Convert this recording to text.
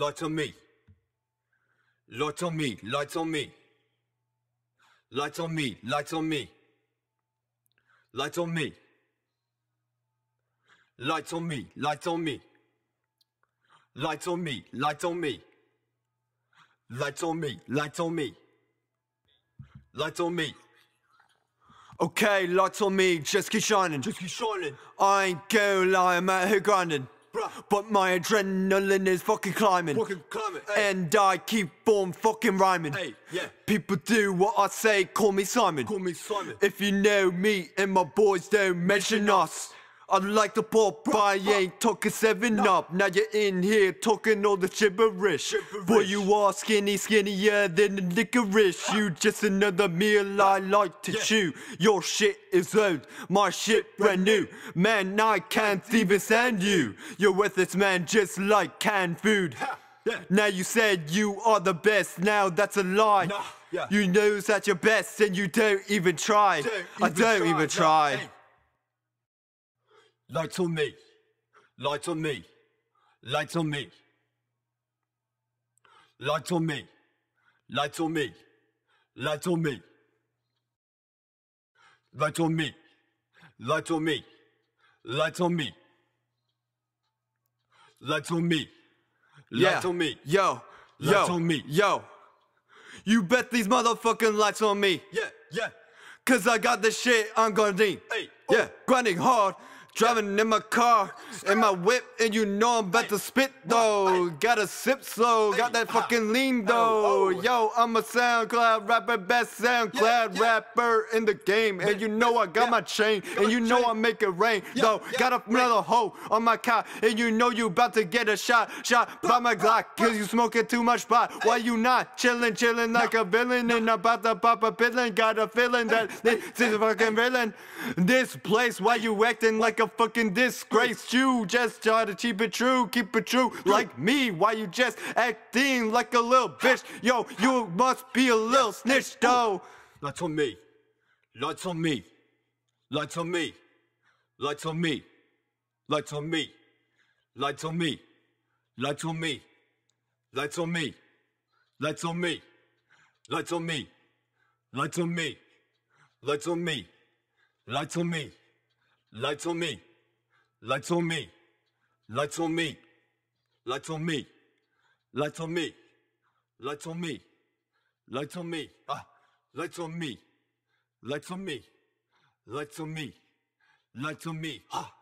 Lights on me. Lights on me, Lights on me. Lights on me, Lights on me. Lights on me. Lights on me, Lights on me. Lights on me, Lights on me. Lights on me, light on me. Light on me. Okay, lights on me, just keep shining. Just keep shining. I ain't gonna lie, I'm out here grinding. But my adrenaline is fucking climbing. Fucking climbing and I keep on fucking rhyming. Hey, yeah. People do what I say, call me Simon. Call me Simon. If you know me and my boys, don't mention us. I like the Popeye, you ain't talking 7 no. up. Now you're in here talking all the gibberish. gibberish. Boy, you are skinny, skinnier than the licorice. You ah. just another meal I ah. like to yeah. chew. Your shit is old, my shit brand new. Man, I can't even stand you. You're worthless, man, just like canned food. Yeah. Now you said you are the best, now that's a lie. Nah. Yeah. You know that you're best and you don't even try. Don't even I don't try. even try. Lights on me. Lights on me. Lights on me. Lights on me. Lights on me. Lights on me. Lights on me. Lights on me. Lights on me. Lights on me. Lights on me. Yo. Yo. Lights on me. Yo. You bet these motherfucking lights on me. Yeah. Yeah. Cause I got the shit on am Hey, Yeah. Grinding hard. Driving in my car, in my whip, and you know I'm about to spit though. Gotta sip slow, got that fucking lean though. Yo, I'm a SoundCloud rapper, best SoundCloud rapper in the game. And you know I got my chain, and you know I make it rain though. Got another hoe on my car, and you know you about to get a shot, shot by my Glock. Cause you smoking too much pot. Why you not chilling, chilling like a villain? And I'm about to pop a pill and got a feeling that this is a fucking villain. This place, why you acting like a fucking disgrace. You just try to keep it true, keep it true. Like me, why you just acting like a little bitch? Yo, you must be a little snitch, though. Lights on me. Lights on me. Lights on me. Lights on me. Lights on me. Lights on me. Lights on me. Lights on me. Lights on me. Lights on me. Lights on me. Lights on me. Lights on me. Lights on me. Lights on me. Lights on me. Lights on me. Lights on me. Lights on me. Lights on me. Ah, lights on me. Lights on me. Lights on me. Lights on me. Ah.